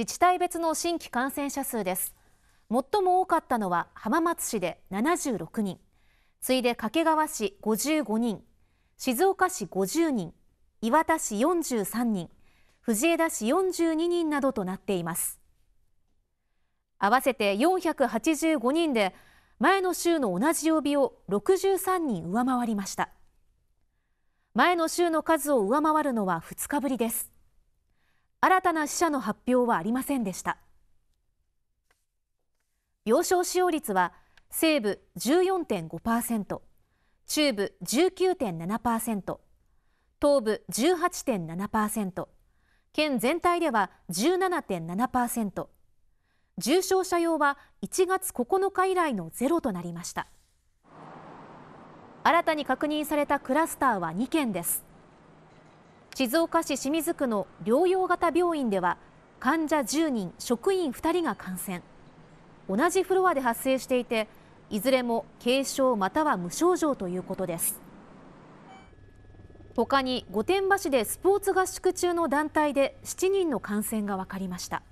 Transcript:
自治体別の新規感染者数です最も多かったのは浜松市で76人次いで掛川市55人静岡市50人岩田市43人藤枝市42人などとなっています合わせて485人で前の週の同じ曜日を63人上回りました前の週の数を上回るのは2日ぶりです新たな死者の発表はありませんでした病床使用率は西部14.5%中部19.7%東部18.7%県全体では17.7%重症者用は1月9日以来のゼロとなりました新たに確認されたクラスターは2件です静岡市清水区の療養型病院では患者10人職員2人が感染同じフロアで発生していていずれも軽症または無症状ということです他に御殿場市でスポーツ合宿中の団体で7人の感染が分かりました